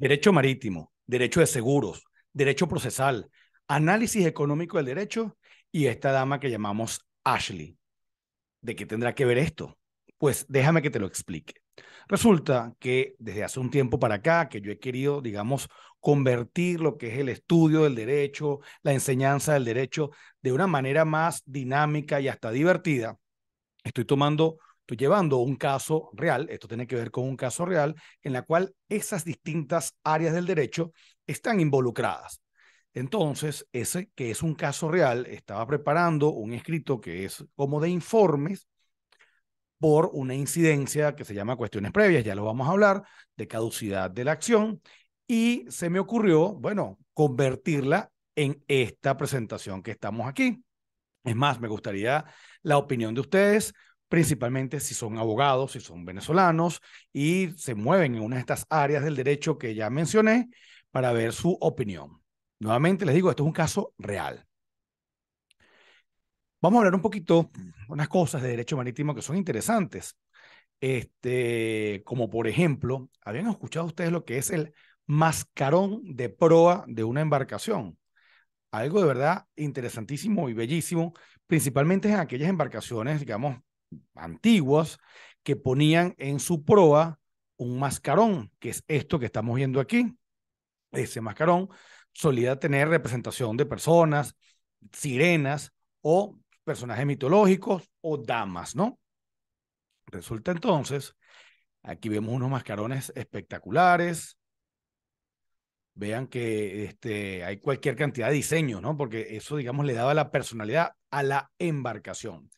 Derecho marítimo, derecho de seguros, derecho procesal, análisis económico del derecho y esta dama que llamamos Ashley. ¿De qué tendrá que ver esto? Pues déjame que te lo explique. Resulta que desde hace un tiempo para acá, que yo he querido, digamos, convertir lo que es el estudio del derecho, la enseñanza del derecho, de una manera más dinámica y hasta divertida, estoy tomando Estoy llevando un caso real, esto tiene que ver con un caso real, en la cual esas distintas áreas del derecho están involucradas. Entonces, ese que es un caso real, estaba preparando un escrito que es como de informes por una incidencia que se llama cuestiones previas, ya lo vamos a hablar, de caducidad de la acción, y se me ocurrió, bueno, convertirla en esta presentación que estamos aquí. Es más, me gustaría la opinión de ustedes, principalmente si son abogados, si son venezolanos y se mueven en una de estas áreas del derecho que ya mencioné para ver su opinión. Nuevamente les digo, esto es un caso real. Vamos a hablar un poquito unas cosas de derecho marítimo que son interesantes. Este, como por ejemplo, ¿habían escuchado ustedes lo que es el mascarón de proa de una embarcación? Algo de verdad interesantísimo y bellísimo, principalmente en aquellas embarcaciones, digamos, antiguos que ponían en su proa un mascarón, que es esto que estamos viendo aquí. Ese mascarón solía tener representación de personas, sirenas o personajes mitológicos o damas, ¿no? Resulta entonces, aquí vemos unos mascarones espectaculares. Vean que este, hay cualquier cantidad de diseño ¿no? Porque eso, digamos, le daba la personalidad a la embarcación.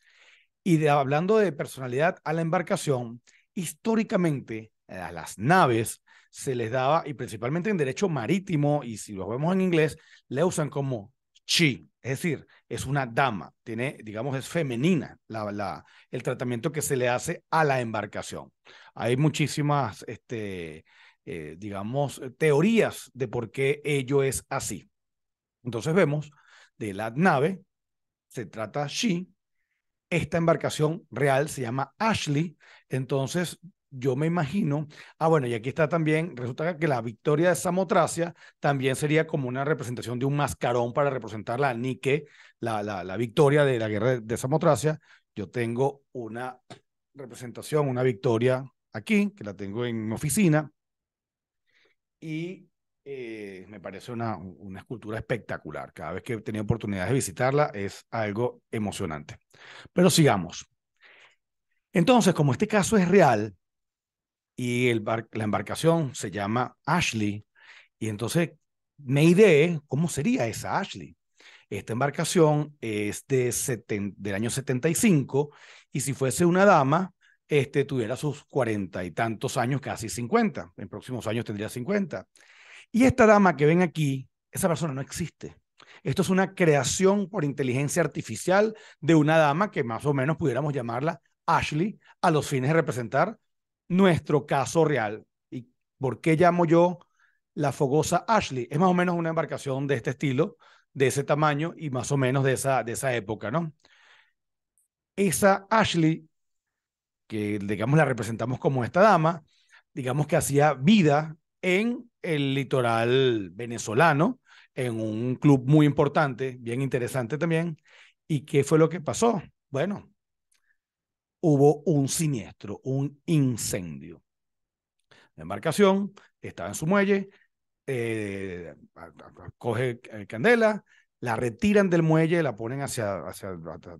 Y hablando de personalidad a la embarcación, históricamente eh, a las naves se les daba, y principalmente en derecho marítimo, y si lo vemos en inglés, le usan como chi, es decir, es una dama, tiene, digamos, es femenina la, la, el tratamiento que se le hace a la embarcación. Hay muchísimas, este, eh, digamos, teorías de por qué ello es así. Entonces vemos de la nave, se trata she, esta embarcación real se llama Ashley. Entonces, yo me imagino, ah, bueno, y aquí está también, resulta que la victoria de Samotracia también sería como una representación de un mascarón para representar la Nike, la, la, victoria de la guerra de, Samotracia. Yo tengo una representación, una victoria aquí, que la tengo en mi oficina. Y eh, me parece una, una, escultura espectacular. Cada vez que he tenido oportunidad de visitarla es algo emocionante. Pero sigamos. Entonces, como este caso es real y el la embarcación se llama Ashley, y entonces me ideé cómo sería esa Ashley. Esta embarcación es de del año 75 y si fuese una dama, este, tuviera sus cuarenta y tantos años, casi 50. En próximos años tendría 50. Y esta dama que ven aquí, esa persona no existe. Esto es una creación por inteligencia artificial de una dama que más o menos pudiéramos llamarla Ashley a los fines de representar nuestro caso real. ¿Y por qué llamo yo la fogosa Ashley? Es más o menos una embarcación de este estilo, de ese tamaño y más o menos de esa, de esa época, ¿no? Esa Ashley, que digamos la representamos como esta dama, digamos que hacía vida en el litoral venezolano en un club muy importante, bien interesante también. ¿Y qué fue lo que pasó? Bueno, hubo un siniestro, un incendio. La embarcación estaba en su muelle, eh, coge eh, candela, la retiran del muelle, la ponen hacia, hacia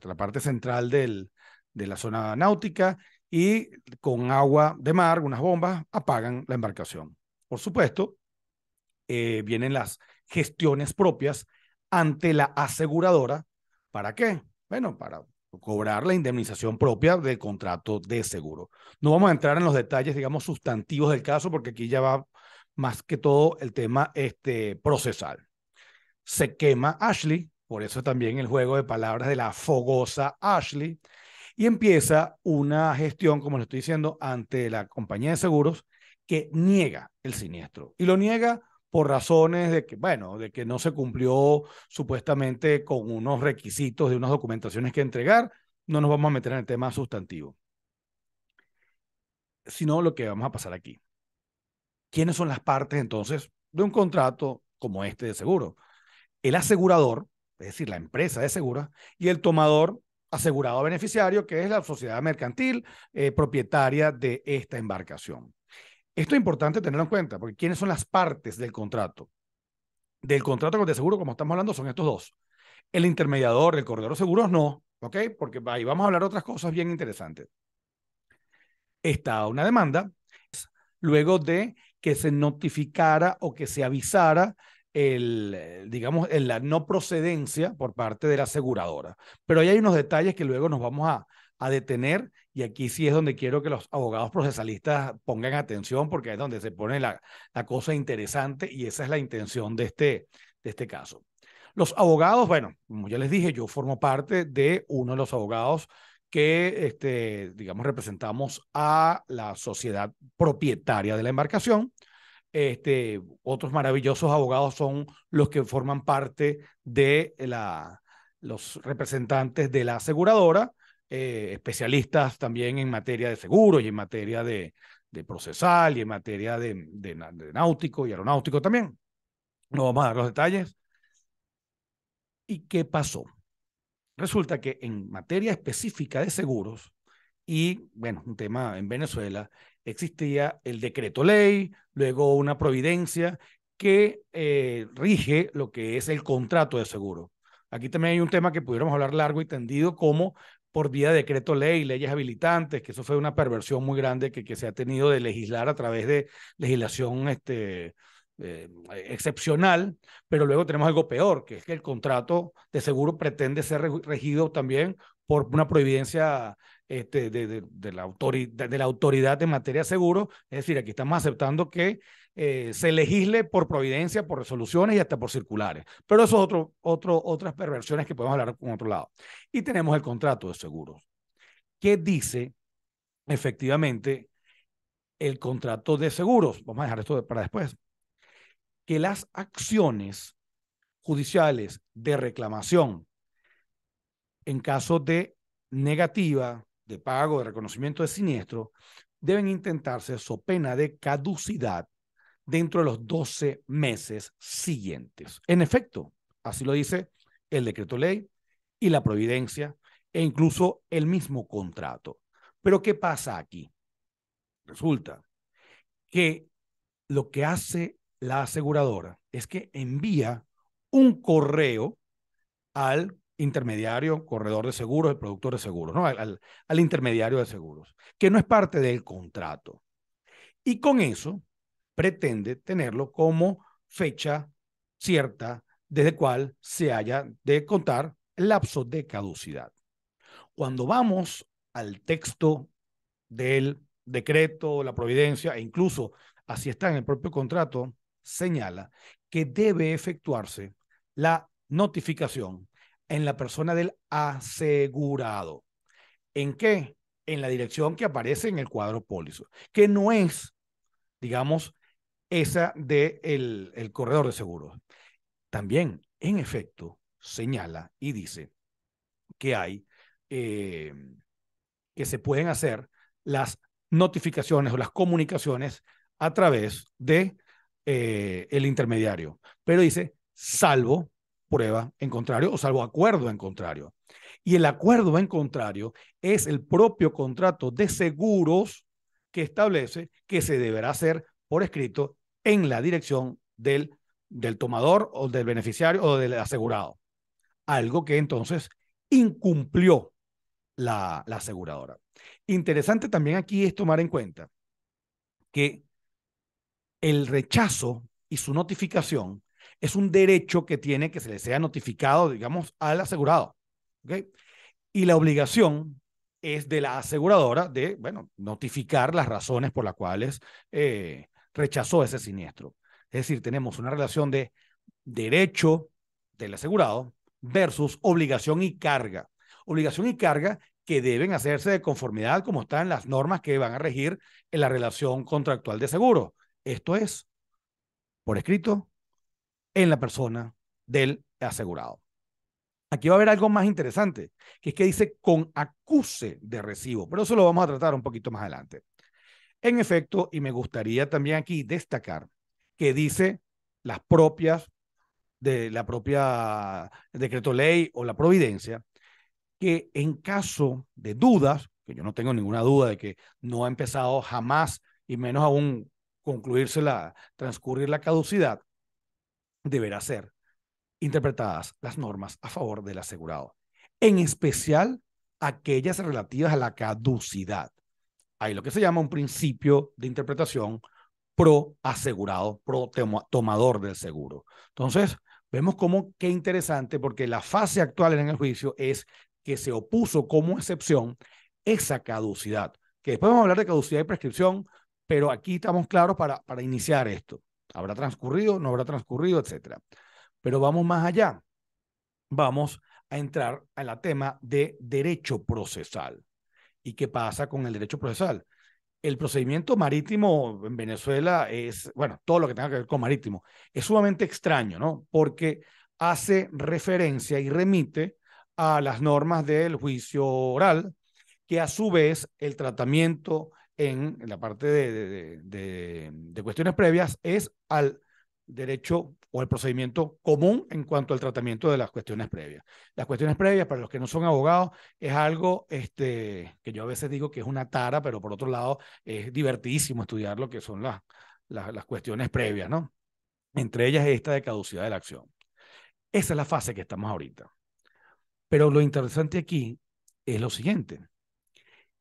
la parte central del, de la zona náutica y con agua de mar, unas bombas, apagan la embarcación por supuesto, eh, vienen las gestiones propias ante la aseguradora. ¿Para qué? Bueno, para cobrar la indemnización propia del contrato de seguro. No vamos a entrar en los detalles, digamos, sustantivos del caso, porque aquí ya va más que todo el tema este, procesal. Se quema Ashley, por eso también el juego de palabras de la fogosa Ashley, y empieza una gestión, como le estoy diciendo, ante la compañía de seguros que niega el siniestro. Y lo niega por razones de que, bueno, de que no se cumplió supuestamente con unos requisitos de unas documentaciones que entregar. No nos vamos a meter en el tema sustantivo. Sino lo que vamos a pasar aquí. ¿Quiénes son las partes entonces de un contrato como este de seguro? El asegurador, es decir, la empresa de seguros, y el tomador asegurado beneficiario, que es la sociedad mercantil eh, propietaria de esta embarcación. Esto es importante tenerlo en cuenta, porque ¿quiénes son las partes del contrato? Del contrato con seguro, como estamos hablando, son estos dos. El intermediador, el corredor de seguros, no, ¿ok? Porque ahí vamos a hablar otras cosas bien interesantes. Está una demanda, luego de que se notificara o que se avisara el, digamos, la no procedencia por parte de la aseguradora. Pero ahí hay unos detalles que luego nos vamos a, a detener, y aquí sí es donde quiero que los abogados procesalistas pongan atención, porque es donde se pone la, la cosa interesante y esa es la intención de este, de este caso. Los abogados, bueno, como ya les dije, yo formo parte de uno de los abogados que, este, digamos, representamos a la sociedad propietaria de la embarcación. Este, otros maravillosos abogados son los que forman parte de la, los representantes de la aseguradora eh, especialistas también en materia de seguros y en materia de, procesal y en materia de, náutico y aeronáutico también. No vamos a dar los detalles. ¿Y qué pasó? Resulta que en materia específica de seguros, y bueno, un tema en Venezuela, existía el decreto ley, luego una providencia que eh, rige lo que es el contrato de seguro. Aquí también hay un tema que pudiéramos hablar largo y tendido, como por vía de decreto ley, leyes habilitantes, que eso fue una perversión muy grande que, que se ha tenido de legislar a través de legislación este, eh, excepcional, pero luego tenemos algo peor, que es que el contrato de seguro pretende ser regido también por una providencia este, de, la autoridad, de la autoridad en materia de seguro, es decir, aquí estamos aceptando que eh, se legisle por providencia, por resoluciones y hasta por circulares. Pero eso es otro, otro, otras perversiones que podemos hablar con otro lado. Y tenemos el contrato de seguros, que dice efectivamente el contrato de seguros, vamos a dejar esto para después, que las acciones judiciales de reclamación en caso de negativa de pago de reconocimiento de siniestro deben intentarse so pena de caducidad dentro de los 12 meses siguientes. En efecto, así lo dice el decreto ley y la providencia e incluso el mismo contrato. Pero ¿qué pasa aquí? Resulta que lo que hace la aseguradora es que envía un correo al intermediario, corredor de seguros, el productor de seguros, ¿no? al intermediario de seguros, que no es parte del contrato. Y con eso, pretende tenerlo como fecha cierta desde cual se haya de contar el lapso de caducidad. Cuando vamos al texto del decreto, la providencia e incluso así está en el propio contrato, señala que debe efectuarse la notificación en la persona del asegurado. ¿En qué? En la dirección que aparece en el cuadro pólizo, que no es, digamos, esa del de el, corredor de seguros. También, en efecto, señala y dice que hay, em, que se pueden hacer las notificaciones o las comunicaciones a través de eh, el intermediario. Pero dice, salvo prueba en contrario o salvo acuerdo en contrario. Y el acuerdo en contrario es el propio contrato de seguros que establece que se deberá hacer por escrito en la dirección del, del tomador o del beneficiario o del asegurado. Algo que entonces incumplió la, aseguradora. Interesante también aquí es tomar en cuenta que el rechazo y su notificación es un derecho que tiene que se le sea notificado, digamos, al asegurado. Y la obligación es de la aseguradora de, bueno, notificar las razones por las cuales eh, rechazó ese siniestro. Es decir, tenemos una relación de derecho del asegurado versus obligación y carga. Obligación y carga que deben hacerse de conformidad como están las normas que van a regir en la relación contractual de seguro. Esto es, por escrito, en la persona del asegurado. Aquí va a haber algo más interesante, que es que dice con acuse de recibo, pero eso lo vamos a tratar un poquito más adelante. En efecto, y me gustaría también aquí destacar que dice las propias de la propia decreto ley o la providencia, que en caso de dudas, que yo no tengo ninguna duda de que no ha empezado jamás y menos aún concluirse la, transcurrir la caducidad, deberá ser interpretadas las normas a favor del asegurado, en especial aquellas relativas a la caducidad hay lo que se llama un principio de interpretación pro asegurado, pro tomador del seguro. Entonces, vemos cómo qué interesante, porque la fase actual en el juicio es que se opuso como excepción esa caducidad, que después vamos a hablar de caducidad y prescripción, pero aquí estamos claros para, para iniciar esto. ¿Habrá transcurrido? ¿No habrá transcurrido? Etcétera. Pero vamos más allá. Vamos a entrar a la tema de derecho procesal y qué pasa con el derecho procesal. El procedimiento marítimo en Venezuela es, bueno, todo lo que tenga que ver con marítimo, es sumamente extraño, ¿no? Porque hace referencia y remite a las normas del juicio oral, que a su vez el tratamiento en, la parte de, de, cuestiones previas es al derecho o el procedimiento común en cuanto al tratamiento de las cuestiones previas. Las cuestiones previas, para los que no son abogados, es algo este, que yo a veces digo que es una tara, pero por otro lado es divertidísimo estudiar lo que son las, cuestiones previas, ¿no? Entre ellas esta de caducidad de la acción. Esa es la fase que estamos ahorita. Pero lo interesante aquí es lo siguiente.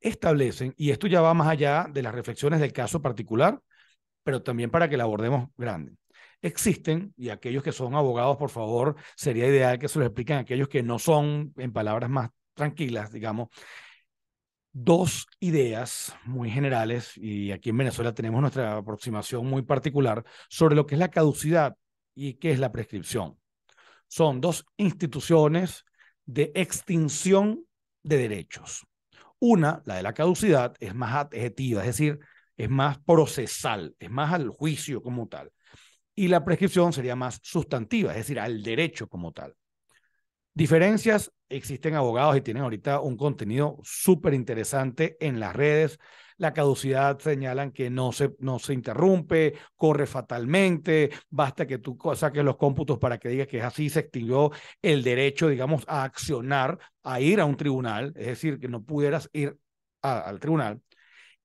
Establecen, y esto ya va más allá de las reflexiones del caso particular, pero también para que la abordemos grande existen, y aquellos que son abogados, por favor, sería ideal que se los expliquen a aquellos que no son, en palabras más tranquilas, digamos, dos ideas muy generales, y aquí en Venezuela tenemos nuestra aproximación muy particular, sobre lo que es la caducidad y qué es la prescripción. Son dos instituciones de extinción de derechos. Una, la de la caducidad, es más adjetiva, es decir, es más procesal, es más al juicio como tal y la prescripción sería más sustantiva, es decir, al derecho como tal. Diferencias, existen abogados y tienen ahorita un contenido súper interesante en las redes. La caducidad señalan que no se, no se interrumpe, corre fatalmente, basta que tú saques los cómputos para que digas que es así, se extinguió el derecho, digamos, a accionar, a ir a un tribunal, es decir, que no pudieras ir al tribunal.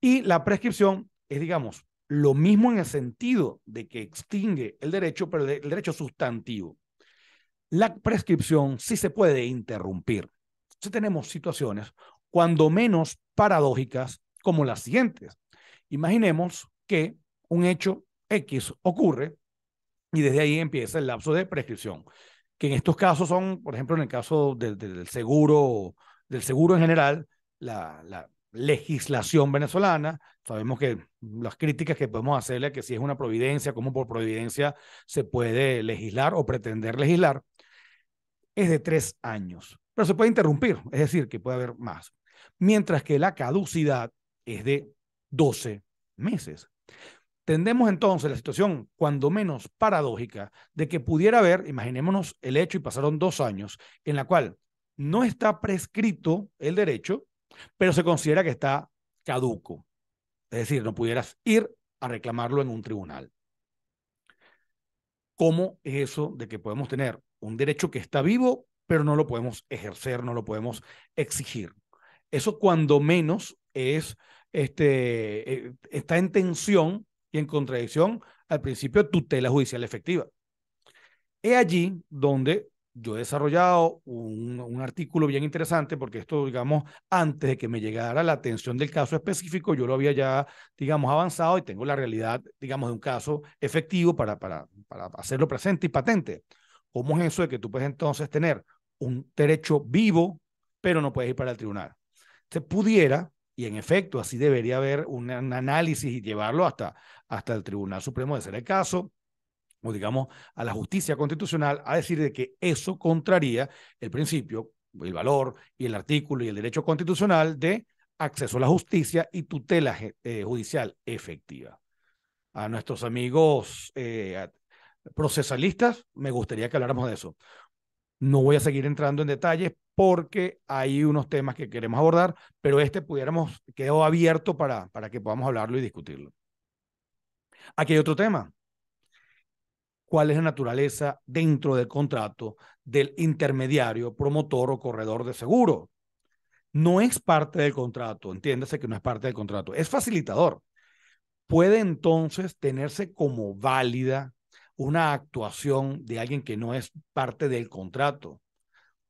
Y la prescripción es, digamos, lo mismo en el sentido de que extingue el derecho, pero el derecho sustantivo. La prescripción sí se puede interrumpir. Entonces tenemos situaciones cuando menos paradójicas como las siguientes. Imaginemos que un hecho X ocurre y desde ahí empieza el lapso de prescripción, que en estos casos son, por ejemplo, en el caso del, seguro, del seguro en general, la, la, legislación venezolana. Sabemos que las críticas que podemos hacerle, que si es una providencia, como por providencia se puede legislar o pretender legislar, es de tres años. Pero se puede interrumpir, es decir, que puede haber más. Mientras que la caducidad es de 12 meses. Tendemos entonces la situación, cuando menos paradójica, de que pudiera haber, imaginémonos el hecho y pasaron dos años, en la cual no está prescrito el derecho, pero se considera que está caduco. Es decir, no pudieras ir a reclamarlo en un tribunal. ¿Cómo es eso de que podemos tener un derecho que está vivo, pero no lo podemos ejercer, no lo podemos exigir? Eso cuando menos es, este, eh, está en tensión y en contradicción al principio de tutela judicial efectiva. Es allí donde yo he desarrollado un, artículo bien interesante porque esto, digamos, antes de que me llegara la atención del caso específico, yo lo había ya, digamos, avanzado y tengo la realidad, digamos, de un caso efectivo para, para, para hacerlo presente y patente. ¿Cómo es eso de que tú puedes entonces tener un derecho vivo, pero no puedes ir para el tribunal? Se pudiera, y en efecto, así debería haber un análisis y llevarlo hasta, hasta el Tribunal Supremo de ser el caso, o digamos, a la justicia constitucional a decir de que eso contraría el principio, el valor y el artículo y el derecho constitucional de acceso a la justicia y tutela eh, judicial efectiva. A nuestros amigos eh, procesalistas me gustaría que habláramos de eso. No voy a seguir entrando en detalles porque hay unos temas que queremos abordar, pero este pudiéramos, quedó abierto para, para que podamos hablarlo y discutirlo. Aquí hay otro tema, cuál es la naturaleza dentro del contrato del intermediario, promotor o corredor de seguro. No es parte del contrato, entiéndase que no es parte del contrato, es facilitador. Puede entonces tenerse como válida una actuación de alguien que no es parte del contrato.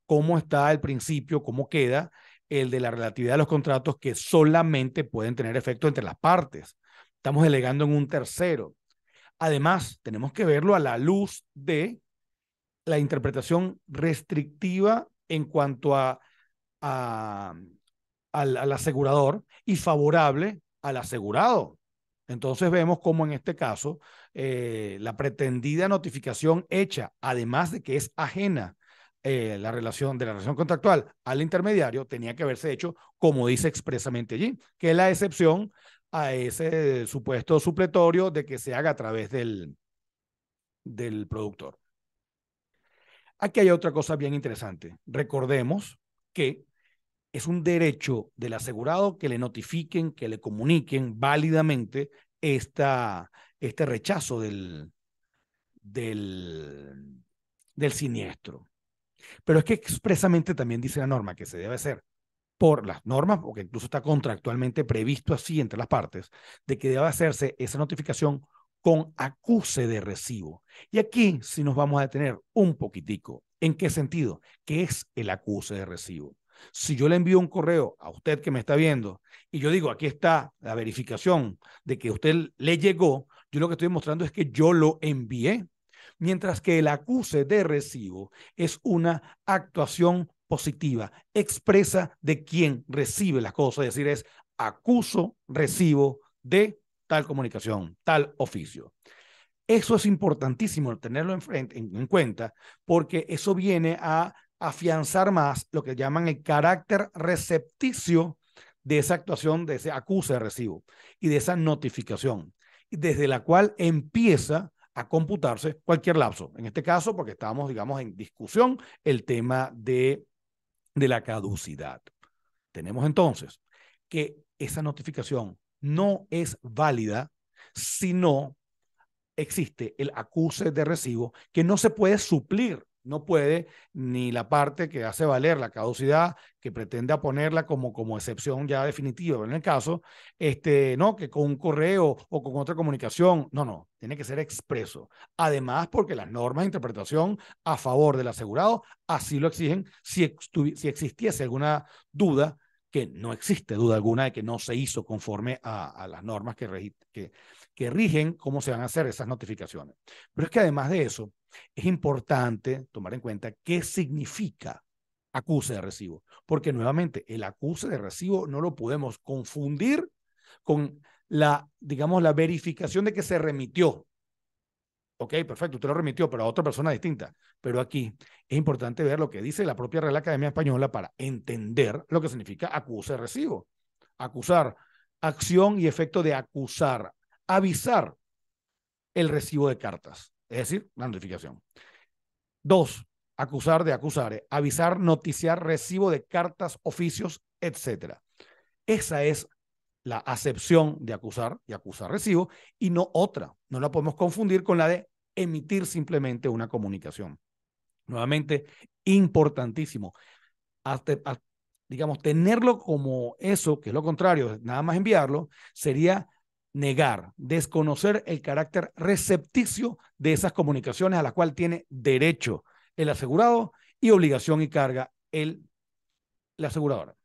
¿Cómo está el principio? ¿Cómo queda el de la relatividad de los contratos que solamente pueden tener efecto entre las partes? Estamos delegando en un tercero. Además, tenemos que verlo a la luz de la interpretación restrictiva en cuanto a, al, asegurador y favorable al asegurado. Entonces vemos cómo en este caso eh, la pretendida notificación hecha, además de que es ajena eh, la relación de la relación contractual al intermediario, tenía que haberse hecho como dice expresamente allí, que es la excepción a ese supuesto supletorio de que se haga a través del, del productor. Aquí hay otra cosa bien interesante. Recordemos que es un derecho del asegurado que le notifiquen, que le comuniquen válidamente esta, este rechazo del, del, del siniestro. Pero es que expresamente también dice la norma que se debe hacer por las normas, porque incluso está contractualmente previsto así entre las partes, de que debe hacerse esa notificación con acuse de recibo. Y aquí si nos vamos a detener un poquitico. ¿En qué sentido? ¿Qué es el acuse de recibo? Si yo le envío un correo a usted que me está viendo y yo digo, aquí está la verificación de que usted le llegó, yo lo que estoy mostrando es que yo lo envié, mientras que el acuse de recibo es una actuación positiva, expresa de quien recibe las cosas, es decir, es acuso, recibo de tal comunicación, tal oficio. Eso es importantísimo tenerlo en, frente, en, cuenta porque eso viene a afianzar más lo que llaman el carácter recepticio de esa actuación, de ese acuse de recibo y de esa notificación, desde la cual empieza a computarse cualquier lapso. En este caso, porque estábamos, digamos, en discusión el tema de de la caducidad. Tenemos entonces que esa notificación no es válida si no existe el acuse de recibo que no se puede suplir no puede, ni la parte que hace valer la caducidad, que pretende ponerla como, como excepción ya definitiva en el caso, este, no, que con un correo o con otra comunicación, no, no, tiene que ser expreso. Además, porque las normas de interpretación a favor del asegurado así lo exigen si, si existiese alguna duda que no existe duda alguna de que no se hizo conforme a, las normas que, que, que rigen cómo se van a hacer esas notificaciones. Pero es que además de eso, es importante tomar en cuenta qué significa acuse de recibo, porque nuevamente el acuse de recibo no lo podemos confundir con la, digamos, la verificación de que se remitió. Ok, perfecto, usted lo remitió, pero a otra persona distinta. Pero aquí es importante ver lo que dice la propia Real Academia Española para entender lo que significa acuse de recibo. Acusar, acción y efecto de acusar, avisar el recibo de cartas, es decir, la notificación. Dos, acusar de acusar, eh, avisar, noticiar, recibo de cartas, oficios, etc. Esa es la acepción de acusar y acusar recibo y no otra. No la podemos confundir con la de emitir simplemente una comunicación. Nuevamente, importantísimo. digamos, tenerlo como eso, que es lo contrario, nada más enviarlo, sería negar, desconocer el carácter recepticio de esas comunicaciones a las cual tiene derecho el asegurado y obligación y carga el, la aseguradora.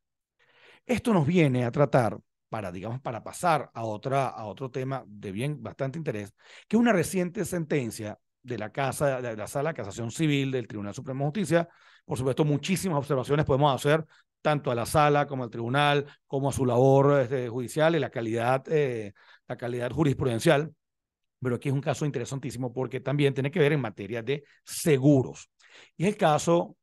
Esto nos viene a tratar para, digamos, para pasar a, otra, a otro tema de bien bastante interés, que una reciente sentencia de la casa de la sala de casación civil del Tribunal Supremo de Justicia. Por supuesto, muchísimas observaciones podemos hacer tanto a la sala como al tribunal, como a su labor este, judicial y la calidad eh, la calidad jurisprudencial, pero aquí es un caso interesantísimo porque también tiene que ver en materia de seguros. Y es el caso,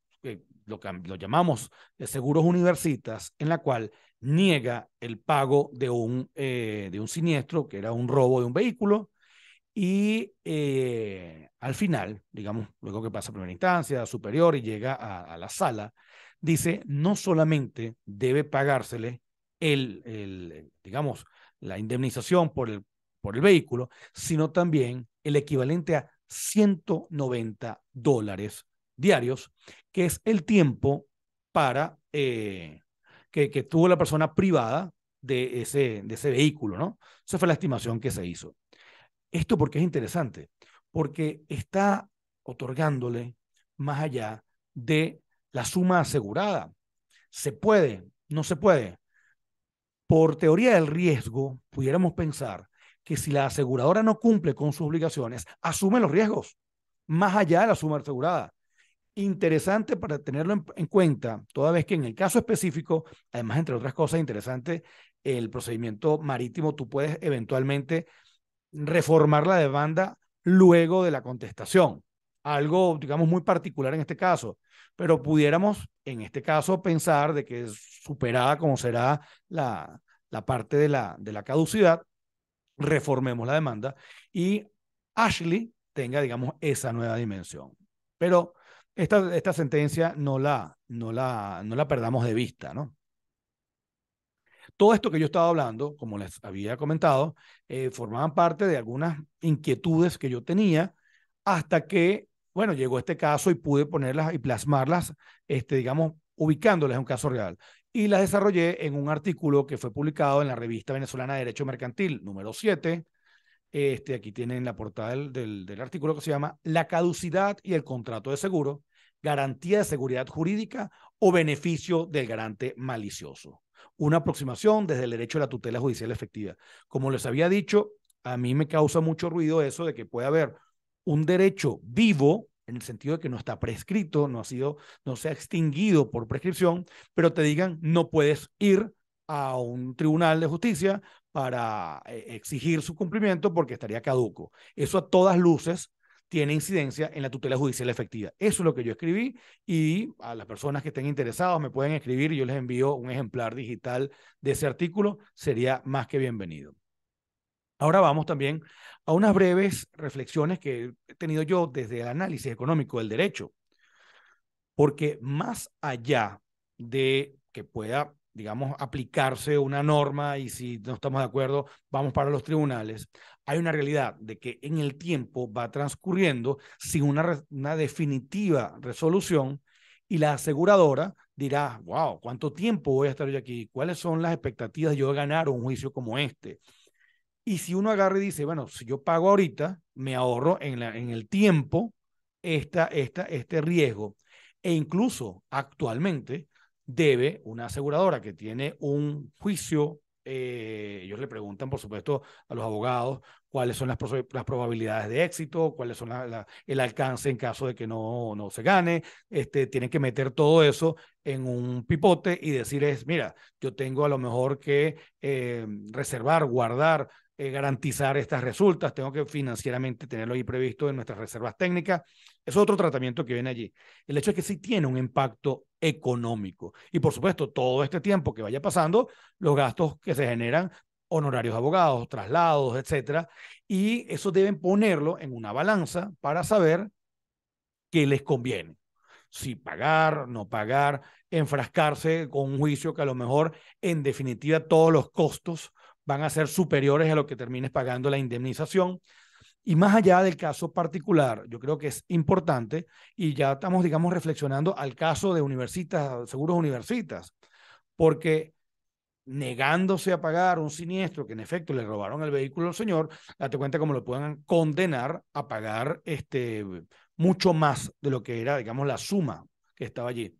lo, lo llamamos de seguros universitas, en la cual niega el pago de un, eh, de un siniestro, que era un robo de un vehículo, y eh, al final, digamos, luego que pasa a primera instancia, superior y llega a, la sala, dice, no solamente debe pagársele el, el digamos, la indemnización por el, por el vehículo, sino también el equivalente a 190 dólares diarios, que es el tiempo para eh, que, que, tuvo la persona privada de ese, de ese vehículo, ¿no? Esa fue la estimación que se hizo. Esto porque es interesante, porque está otorgándole más allá de la suma asegurada. Se puede, no se puede. Por teoría del riesgo, pudiéramos pensar que si la aseguradora no cumple con sus obligaciones, asume los riesgos, más allá de la suma asegurada. Interesante para tenerlo en, cuenta, toda vez que en el caso específico, además, entre otras cosas, interesante el procedimiento marítimo, tú puedes eventualmente reformar la demanda luego de la contestación algo, digamos, muy particular en este caso, pero pudiéramos, en este caso, pensar de que superada como será la, la parte de la, de la caducidad, reformemos la demanda y Ashley tenga, digamos, esa nueva dimensión. Pero esta, esta sentencia no la, no, la, no la perdamos de vista, ¿no? Todo esto que yo estaba hablando, como les había comentado, eh, formaban parte de algunas inquietudes que yo tenía hasta que bueno, llegó este caso y pude ponerlas y plasmarlas, este, digamos, ubicándolas en un caso real. Y las desarrollé en un artículo que fue publicado en la revista venezolana de Derecho Mercantil, número 7. Este, aquí tienen la portada del, del artículo que se llama La caducidad y el contrato de seguro, garantía de seguridad jurídica o beneficio del garante malicioso. Una aproximación desde el derecho a la tutela judicial efectiva. Como les había dicho, a mí me causa mucho ruido eso de que puede haber un derecho vivo, en el sentido de que no está prescrito, no, ha sido, no se ha extinguido por prescripción, pero te digan, no puedes ir a un tribunal de justicia para eh, exigir su cumplimiento porque estaría caduco. Eso a todas luces tiene incidencia en la tutela judicial efectiva. Eso es lo que yo escribí y a las personas que estén interesadas me pueden escribir y yo les envío un ejemplar digital de ese artículo. Sería más que bienvenido. Ahora vamos también a unas breves reflexiones que he tenido yo desde el análisis económico del derecho, porque más allá de que pueda, digamos, aplicarse una norma y si no estamos de acuerdo, vamos para los tribunales, hay una realidad de que en el tiempo va transcurriendo sin una, definitiva resolución y la aseguradora dirá, wow, ¿cuánto tiempo voy a estar yo aquí? ¿Cuáles son las expectativas de yo de ganar un juicio como este? Y si uno agarra y dice, bueno, si yo pago ahorita, me ahorro en, la, en el tiempo esta, esta, este riesgo. E incluso actualmente debe una aseguradora que tiene un juicio, eh, ellos le preguntan, por supuesto, a los abogados cuáles son las, probabilidades de éxito, cuáles son el alcance en caso de que no, no se gane. Este, tienen que meter todo eso en un pipote y decir es mira, yo tengo a lo mejor que eh, reservar, guardar eh, garantizar estas resultas, tengo que financieramente tenerlo ahí previsto en nuestras reservas técnicas. Es otro tratamiento que viene allí. El hecho es que sí tiene un impacto económico. Y por supuesto, todo este tiempo que vaya pasando, los gastos que se generan, honorarios abogados, traslados, etcétera, y eso deben ponerlo en una balanza para saber qué les conviene. Si pagar, no pagar, enfrascarse con un juicio que a lo mejor en definitiva todos los costos van a ser superiores a lo que termines pagando la indemnización. Y más allá del caso particular, yo creo que es importante, y ya estamos, digamos, reflexionando al caso de universitas, seguros universitas, porque negándose a pagar un siniestro que en efecto le robaron el vehículo al señor, date cuenta cómo lo pueden condenar a pagar este, mucho más de lo que era, digamos, la suma que estaba allí.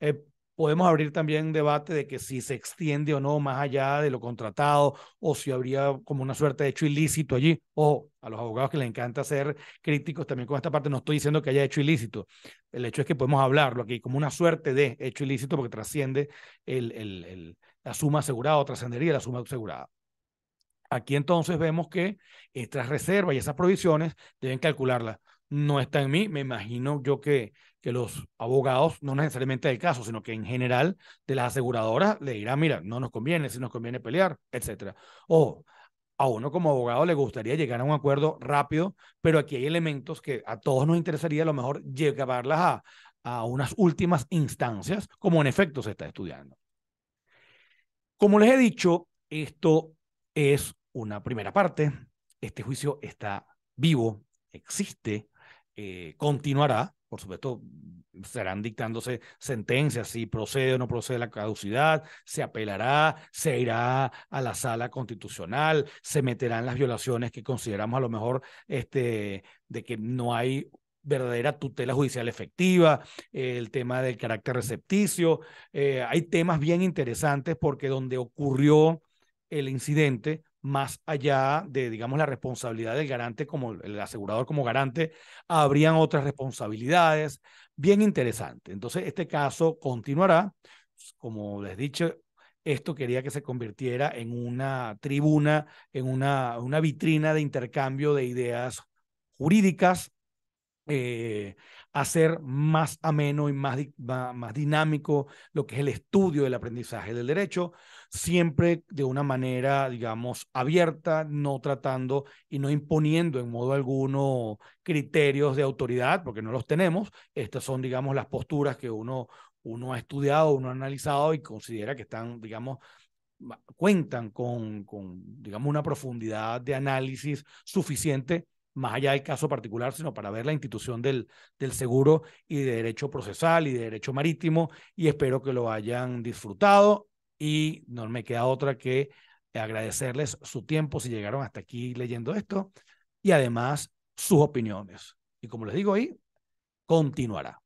Eh, podemos abrir también debate de que si se extiende o no más allá de lo contratado o si habría como una suerte de hecho ilícito allí. o a los abogados que les encanta ser críticos también con esta parte, no estoy diciendo que haya hecho ilícito. El hecho es que podemos hablarlo aquí como una suerte de hecho ilícito porque trasciende el, el, la suma asegurada o trascendería la suma asegurada. Aquí entonces vemos que estas reservas y esas provisiones deben calcularlas no está en mí. Me imagino yo que, que los abogados, no necesariamente del caso, sino que en general de las aseguradoras, le dirán, mira, no nos conviene, si nos conviene pelear, etcétera. O a uno como abogado le gustaría llegar a un acuerdo rápido, pero aquí hay elementos que a todos nos interesaría a lo mejor llevarlas a, a unas últimas instancias, como en efecto se está estudiando. Como les he dicho, esto es una primera parte. Este juicio está vivo, existe, eh, continuará, por supuesto, serán dictándose sentencias, si procede o no procede la caducidad, se apelará, se irá a la sala constitucional, se meterán las violaciones que consideramos a lo mejor este, de que no hay verdadera tutela judicial efectiva, el tema del carácter recepticio. Eh, hay temas bien interesantes porque donde ocurrió el incidente más allá de, digamos, la responsabilidad del garante como el asegurador como garante, habrían otras responsabilidades. Bien interesante. Entonces, este caso continuará. Como les dicho, esto quería que se convirtiera en una tribuna, en una, una vitrina de intercambio de ideas jurídicas eh, hacer más ameno y más, más dinámico lo que es el estudio del aprendizaje del derecho, siempre de una manera, digamos, abierta, no tratando y no imponiendo en modo alguno criterios de autoridad, porque no los tenemos. Estas son, digamos, las posturas que uno, uno ha estudiado, uno ha analizado y considera que están, digamos, cuentan con, con, digamos, una profundidad de análisis suficiente más allá del caso particular, sino para ver la institución del, del seguro y de derecho procesal y de derecho marítimo, y espero que lo hayan disfrutado y no me queda otra que agradecerles su tiempo si llegaron hasta aquí leyendo esto y además sus opiniones. Y como les digo ahí, continuará.